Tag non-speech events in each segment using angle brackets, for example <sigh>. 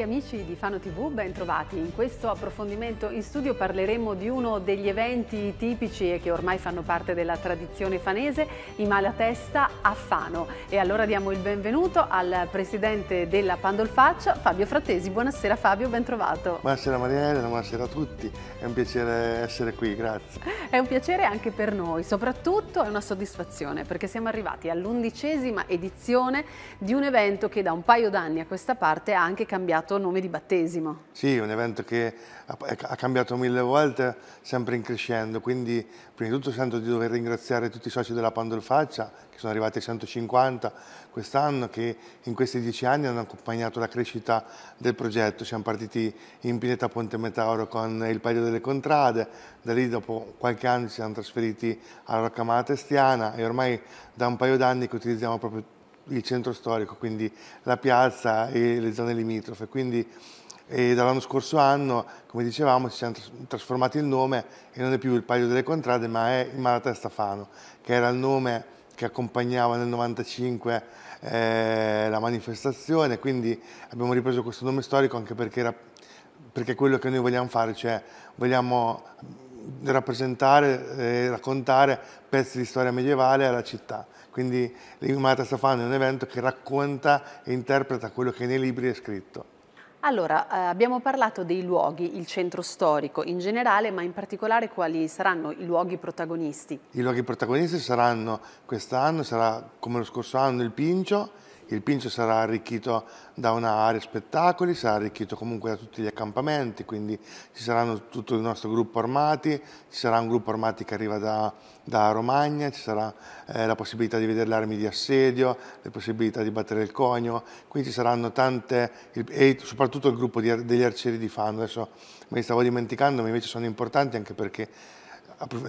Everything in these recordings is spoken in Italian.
cari amici di Fano TV, ben trovati. In questo approfondimento in studio parleremo di uno degli eventi tipici e che ormai fanno parte della tradizione fanese, i Malatesta a Fano. E allora diamo il benvenuto al presidente della Pandolfaccia, Fabio Frattesi. Buonasera Fabio, ben trovato. Buonasera Marianella, buonasera a tutti. È un piacere essere qui, grazie. È un piacere anche per noi, soprattutto è una soddisfazione perché siamo arrivati all'undicesima edizione di un evento che da un paio d'anni a questa parte ha anche cambiato candidato nome di battesimo. Sì, un evento che ha cambiato mille volte, sempre in crescendo, quindi prima di tutto sento di dover ringraziare tutti i soci della Pandolfaccia, che sono arrivati ai 150 quest'anno, che in questi dieci anni hanno accompagnato la crescita del progetto. Siamo partiti in Pineta Ponte Metauro con il Paio delle Contrade, da lì dopo qualche anno ci siamo trasferiti alla Roccamata Estiana e ormai da un paio d'anni che utilizziamo proprio il centro storico, quindi la piazza e le zone limitrofe. Quindi dall'anno scorso anno, come dicevamo, ci siamo trasformati il nome e non è più il Palio delle Contrade, ma è il Maratè Stefano, che era il nome che accompagnava nel 1995 eh, la manifestazione, quindi abbiamo ripreso questo nome storico anche perché, era, perché quello che noi vogliamo fare, cioè vogliamo rappresentare e eh, raccontare pezzi di storia medievale alla città. Quindi l'Imata sta è un evento che racconta e interpreta quello che nei libri è scritto. Allora, eh, abbiamo parlato dei luoghi, il centro storico in generale, ma in particolare quali saranno i luoghi protagonisti? I luoghi protagonisti saranno quest'anno, sarà come lo scorso anno il Pincio, il Pincio sarà arricchito da un'area spettacoli, sarà arricchito comunque da tutti gli accampamenti, quindi ci saranno tutto il nostro gruppo armati, ci sarà un gruppo armati che arriva da, da Romagna, ci sarà eh, la possibilità di vedere le armi di assedio, le possibilità di battere il conio, quindi ci saranno tante, e soprattutto il gruppo di, degli arcieri di Fano, adesso me li stavo dimenticando, ma invece sono importanti anche perché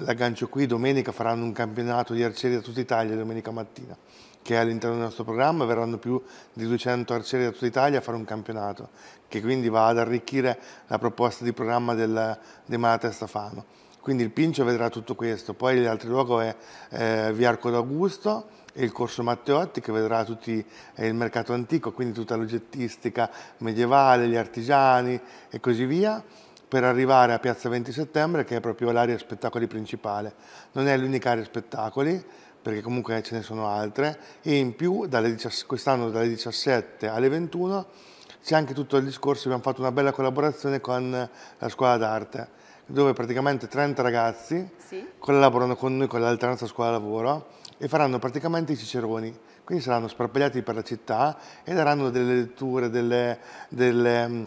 l'aggancio qui, domenica faranno un campionato di arcieri da tutta Italia, domenica mattina che all'interno del nostro programma verranno più di 200 arcieri da tutta Italia a fare un campionato, che quindi va ad arricchire la proposta di programma del, Malata e Stefano. Quindi il Pincio vedrà tutto questo, poi l'altro luogo è eh, Viarco d'Augusto, e il corso Matteotti che vedrà tutti, eh, il mercato antico, quindi tutta l'oggettistica medievale, gli artigiani e così via, per arrivare a Piazza 20 Settembre che è proprio l'area spettacoli principale. Non è l'unica area spettacoli, perché comunque ce ne sono altre, e in più dalle, quest'anno dalle 17 alle 21 c'è anche tutto il discorso, abbiamo fatto una bella collaborazione con la scuola d'arte, dove praticamente 30 ragazzi sì. collaborano con noi con l'alternanza scuola-lavoro e faranno praticamente i ciceroni, quindi saranno sparpagliati per la città e daranno delle letture, delle, delle mm,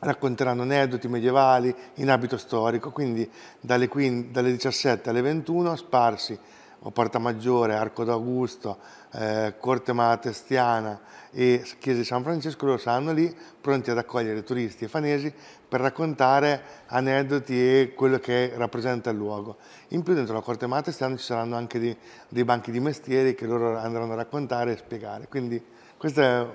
racconteranno aneddoti medievali in abito storico, quindi dalle, 15, dalle 17 alle 21 sparsi o Porta Maggiore, Arco d'Augusto, eh, Corte Malatestiana e Chiesa di San Francesco loro saranno lì pronti ad accogliere turisti e fanesi per raccontare aneddoti e quello che rappresenta il luogo. In più dentro la Corte Malatestiana ci saranno anche dei, dei banchi di mestieri che loro andranno a raccontare e spiegare. Quindi questa è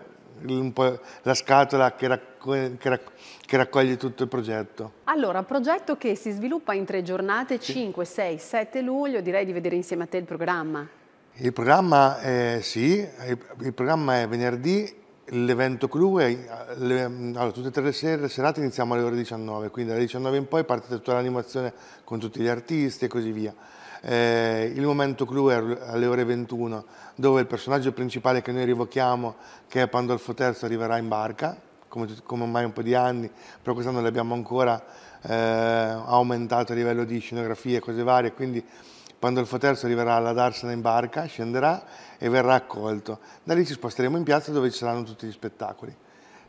la scatola che, raccoglie, che, raccoglie, che raccoglie tutto il progetto. Allora, progetto che si sviluppa in tre giornate, sì. 5, 6, 7 luglio, direi di vedere insieme a te il programma. Il programma è, sì, il, programma è venerdì, l'evento clou è, le, allora, tutte e tre le sere, serate iniziamo alle ore 19, quindi dalle 19 in poi parte tutta l'animazione con tutti gli artisti e così via eh, il momento clou è alle ore 21, dove il personaggio principale che noi rivochiamo, che è Pandolfo III, arriverà in barca, come, come ormai un po' di anni, però quest'anno l'abbiamo ancora eh, aumentato a livello di scenografie e cose varie, quindi Pandolfo III arriverà alla Darsena in barca, scenderà e verrà accolto. Da lì ci sposteremo in piazza dove ci saranno tutti gli spettacoli.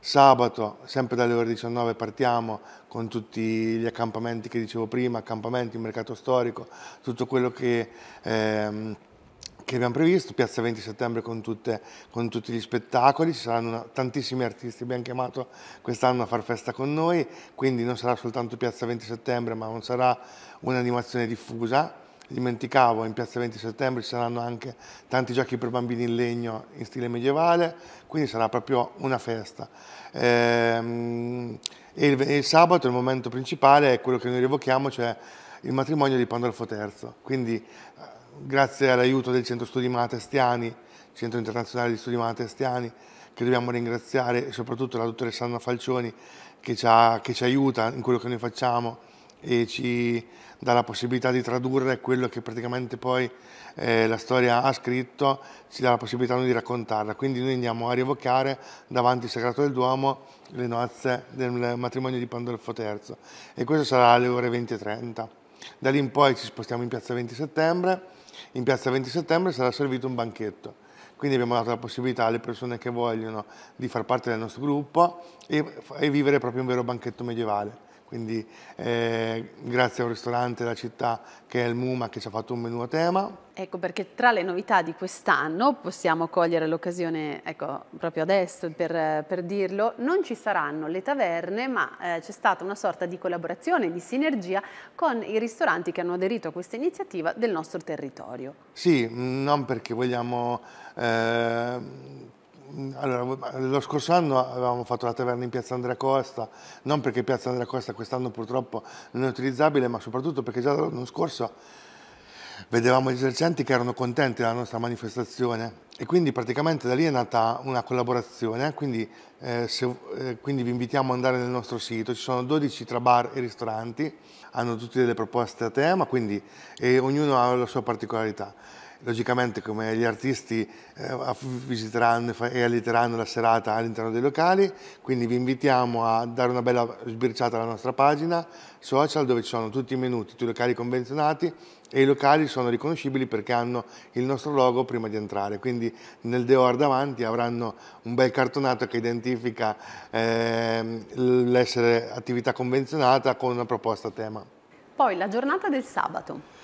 Sabato, sempre dalle ore 19, partiamo con tutti gli accampamenti che dicevo prima, accampamenti, mercato storico, tutto quello che, ehm, che abbiamo previsto, Piazza 20 settembre con, tutte, con tutti gli spettacoli, ci saranno tantissimi artisti, abbiamo chiamato quest'anno a far festa con noi, quindi non sarà soltanto Piazza 20 settembre, ma non sarà un'animazione diffusa, dimenticavo, in piazza 20 settembre ci saranno anche tanti giochi per bambini in legno in stile medievale, quindi sarà proprio una festa. Ehm, e il, sabato il momento principale è quello che noi rievochiamo, cioè il matrimonio di Pandolfo III, quindi eh, grazie all'aiuto del Centro Studi Malatestiani, Centro Internazionale di Studi Malatestiani, che dobbiamo ringraziare e soprattutto la dottoressa Anna Falcioni che ci, ha, che ci aiuta in quello che noi facciamo, e ci dà la possibilità di tradurre quello che praticamente poi eh, la storia ha scritto, ci dà la possibilità di raccontarla. Quindi noi andiamo a rievocare davanti al Sagrato del Duomo le nozze del matrimonio di Pandolfo III e questo sarà alle ore 20.30. Da lì in poi ci spostiamo in piazza 20 settembre, in piazza 20 settembre sarà servito un banchetto quindi abbiamo dato la possibilità alle persone che vogliono di far parte del nostro gruppo e, e vivere proprio un vero banchetto medievale. Quindi eh, grazie a un ristorante della città che è il Muma che ci ha fatto un menù a tema. Ecco perché tra le novità di quest'anno possiamo cogliere l'occasione, ecco proprio adesso per, per, dirlo, non ci saranno le taverne ma eh, c'è stata una sorta di collaborazione, di sinergia con i ristoranti che hanno aderito a questa iniziativa del nostro territorio. Sì, mm, non perché vogliamo... Eh, allora, lo scorso anno avevamo fatto la taverna in Piazza Andrea Costa, non perché Piazza Andrea Costa quest'anno purtroppo non è utilizzabile, ma soprattutto perché già l'anno scorso vedevamo gli esercenti che erano contenti della nostra manifestazione e quindi praticamente da lì è nata una collaborazione, quindi, eh, se, eh, quindi vi invitiamo ad andare nel nostro sito, ci sono 12 tra bar e ristoranti, hanno tutte delle proposte a tema quindi, e ognuno ha la sua particolarità logicamente come gli artisti eh, visiteranno e alliteranno la serata all'interno dei locali, quindi vi invitiamo a dare una bella sbirciata alla nostra pagina social dove ci sono tutti i menu, tutti i locali convenzionati e i locali sono riconoscibili perché hanno il nostro logo prima di entrare, quindi nel Deor davanti avranno un bel cartonato che identifica eh, l'essere attività convenzionata con una proposta a tema. Poi la giornata del sabato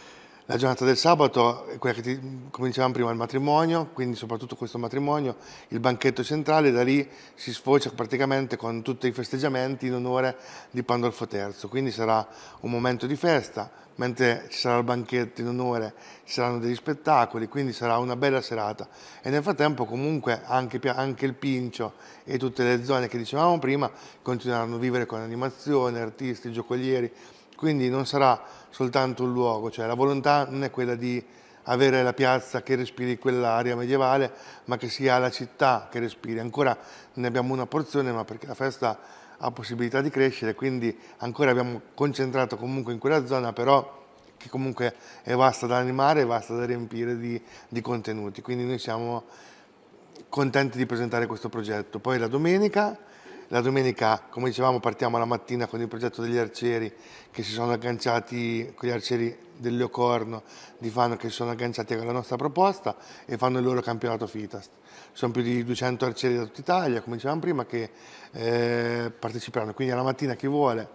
la giornata del sabato, è eh, ti, come dicevamo prima, il matrimonio, quindi soprattutto questo matrimonio, il banchetto centrale, da lì si sfocia praticamente con tutti i festeggiamenti in onore di Pandolfo III, quindi sarà un momento di festa, mentre ci sarà il banchetto in onore ci saranno degli spettacoli, quindi sarà una bella serata. E nel frattempo comunque anche, anche il Pincio e tutte le zone che dicevamo prima continueranno a vivere con animazione, artisti, giocolieri, quindi non sarà soltanto un luogo, cioè la volontà non è quella di avere la piazza che respiri quell'aria medievale, ma che sia la città che respiri. Ancora ne abbiamo una porzione, ma perché la festa ha possibilità di crescere, quindi ancora abbiamo concentrato comunque in quella zona, però che comunque è vasta da animare, è vasta da riempire di, di contenuti. Quindi noi siamo contenti di presentare questo progetto. Poi la domenica la domenica, come dicevamo, partiamo la mattina con il progetto degli arcieri che si sono agganciati, con gli arcieri del Leocorno di Fano che si sono agganciati alla nostra proposta e fanno il loro campionato FITAST. Sono più di 200 arcieri da tutta Italia, come dicevamo prima, che eh, parteciperanno. Quindi alla mattina chi vuole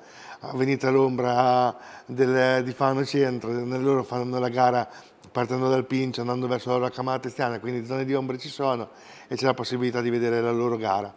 venite all'ombra di Fano Centro, loro fanno la gara partendo dal Pincio, andando verso la loro camata estiana, quindi zone di ombre ci sono e c'è la possibilità di vedere la loro gara.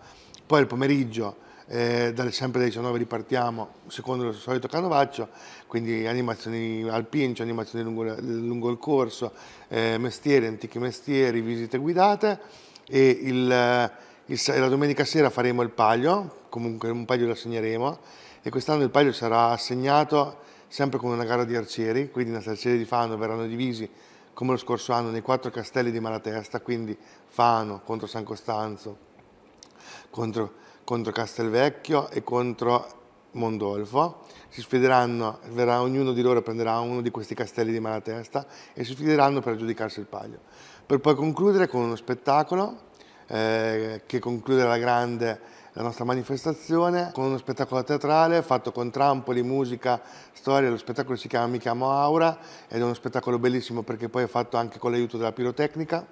Poi il pomeriggio, eh, dalle, sempre alle 19 ripartiamo, secondo il solito canovaccio, quindi animazioni al pincio, animazioni lungo, lungo il corso, eh, mestieri, antichi mestieri, visite guidate e il, il, la domenica sera faremo il paglio, comunque un paglio lo assegneremo e quest'anno il paglio sarà assegnato sempre con una gara di arcieri, quindi i nostri arcieri di Fano verranno divisi come lo scorso anno nei quattro castelli di Malatesta, quindi Fano contro San Costanzo, contro, contro Castelvecchio e contro Mondolfo, si sfideranno, verrà, ognuno di loro prenderà uno di questi castelli di Malatesta e si sfideranno per giudicarsi il palio. Per poi concludere con uno spettacolo eh, che conclude la grande la nostra manifestazione con uno spettacolo teatrale fatto con trampoli, musica, storia. Lo spettacolo si chiama Mi chiamo Aura ed è uno spettacolo bellissimo perché poi è fatto anche con l'aiuto della pirotecnica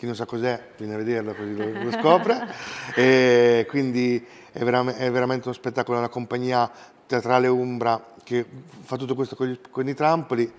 chi non sa cos'è viene a vederlo così lo, lo scopre. <laughs> e quindi è, vera è, veramente uno spettacolo, è una compagnia teatrale Umbra che fa tutto questo con, gli, con i trampoli.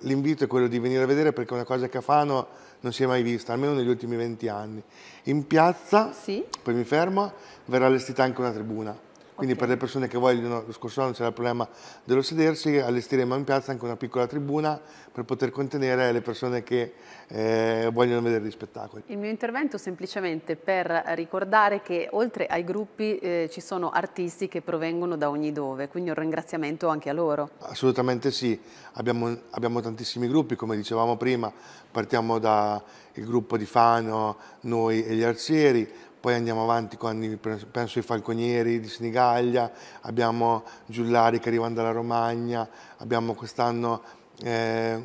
l'invito è quello di venire a vedere perché è una cosa che a Fano non si è mai vista, almeno negli ultimi 20 anni. In piazza, sì. poi mi fermo, verrà allestita anche una tribuna quindi okay. per le persone che vogliono, lo scorso anno c'era il problema dello sedersi, allestiremo in piazza anche una piccola tribuna per poter contenere le persone che eh, vogliono vedere gli spettacoli. Il mio intervento semplicemente per ricordare che oltre ai gruppi eh, ci sono artisti che provengono da ogni dove, quindi un ringraziamento anche a loro. Assolutamente sì, abbiamo, abbiamo tantissimi gruppi, come dicevamo prima, partiamo dal gruppo di Fano, noi e gli arcieri, poi andiamo avanti con, penso ai Falconieri di Sinigaglia, abbiamo Giullari che arrivano dalla Romagna, abbiamo quest'anno eh,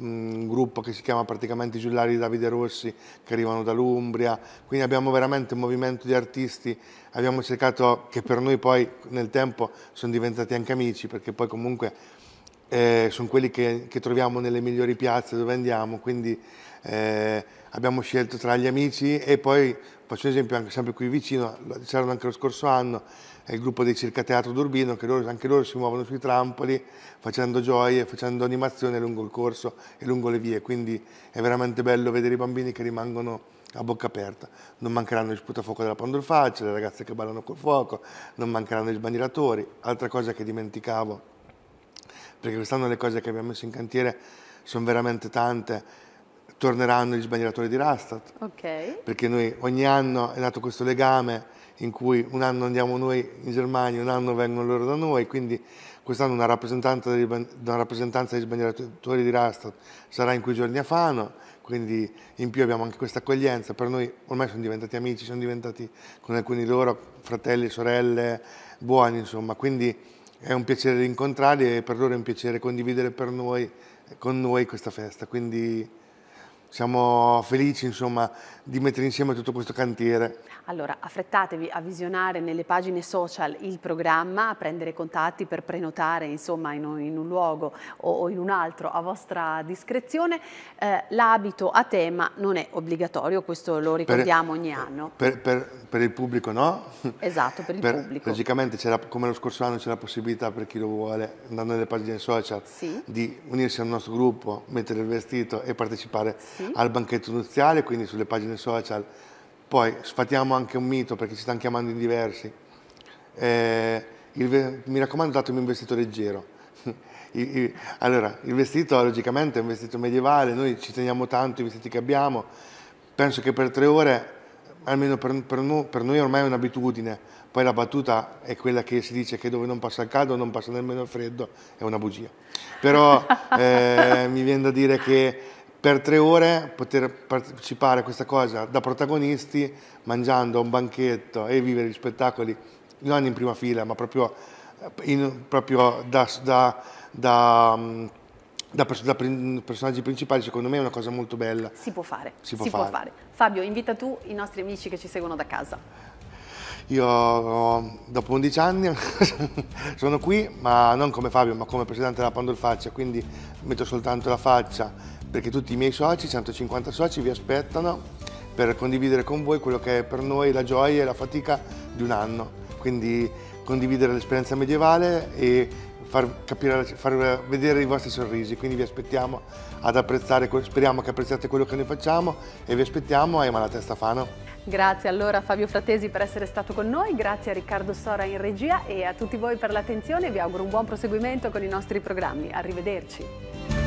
un gruppo che si chiama praticamente Giullari di Davide Rossi che arrivano dall'Umbria, quindi abbiamo veramente un movimento di artisti, abbiamo cercato che per noi poi nel tempo sono diventati anche amici perché poi comunque eh, sono quelli che, che, troviamo nelle migliori piazze dove andiamo, quindi eh, abbiamo scelto tra gli amici e poi Faccio un esempio anche sempre qui vicino, c'erano anche lo scorso anno, è il gruppo dei Circa Teatro d'Urbino, che loro, anche loro si muovono sui trampoli facendo gioie, facendo animazione lungo il corso e lungo le vie, quindi è veramente bello vedere i bambini che rimangono a bocca aperta. Non mancheranno gli sputafuoco della Pandolfaccia, le ragazze che ballano col fuoco, non mancheranno gli sbandieratori. Altra cosa che dimenticavo, perché quest'anno le cose che abbiamo messo in cantiere sono veramente tante, torneranno gli sbagliatori di Rastatt. Okay. Perché noi ogni anno è nato questo legame in cui un anno andiamo noi in Germania, un anno vengono loro da noi, quindi quest'anno una rappresentanza degli, una rappresentanza degli sbandieratori di Rastatt sarà in quei giorni a Fano, quindi in più abbiamo anche questa accoglienza, per noi ormai sono diventati amici, sono diventati con alcuni di loro fratelli, sorelle, buoni insomma, quindi è un piacere rincontrarli e per loro è un piacere condividere per noi, con noi questa festa, quindi siamo felici insomma, di mettere insieme tutto questo cantiere? Allora, affrettatevi a visionare nelle pagine social il programma, a prendere contatti per prenotare insomma, in, un, in un luogo o, o, in un altro a vostra discrezione. Eh, l'abito a tema non è obbligatorio, questo lo ricordiamo per, ogni anno. Per, per, per, il pubblico no? Esatto, per il pubblico. Logicamente, come lo scorso anno, c'è la possibilità per chi lo vuole, andando nelle pagine social, sì. di unirsi al nostro gruppo, mettere il vestito e partecipare sì. al banchetto nuziale, quindi sulle pagine social. Poi sfatiamo anche un mito perché ci stanno chiamando in diversi. Eh, il, mi raccomando, datemi un vestito leggero. <laughs> allora, il vestito logicamente è un vestito medievale, noi ci teniamo tanto i vestiti che abbiamo. Penso che per tre ore, almeno per, per, noi, per noi ormai è un'abitudine. Poi la battuta è quella che si dice che dove non passa il caldo non passa nemmeno il freddo, è una bugia. Però <laughs> eh, mi viene da dire che per tre ore poter partecipare a questa cosa da protagonisti, mangiando a un banchetto e vivere gli spettacoli, non in prima fila, ma proprio, eh, in, proprio da, da, da, mm, da, personaggi principali, secondo me è una cosa molto bella. Si può fare. Si, può, si fare. può fare. Fabio, invita tu i nostri amici che ci seguono da casa. Io dopo 11 anni <laughs> sono qui, ma non come Fabio, ma come presidente della Pandolfaccia, quindi metto soltanto la faccia perché tutti i miei soci, 150 soci, vi aspettano per condividere con voi quello che è per noi la gioia e la fatica di un anno. Quindi condividere l'esperienza medievale e far, capire, far vedere i vostri sorrisi. Quindi vi aspettiamo ad apprezzare, speriamo che apprezzate quello che noi facciamo e vi aspettiamo a Emalate Stefano. Grazie allora a Fabio Fratesi per essere stato con noi, grazie a Riccardo Sora in regia e a tutti voi per l'attenzione. Vi auguro un buon proseguimento con i nostri programmi. Arrivederci.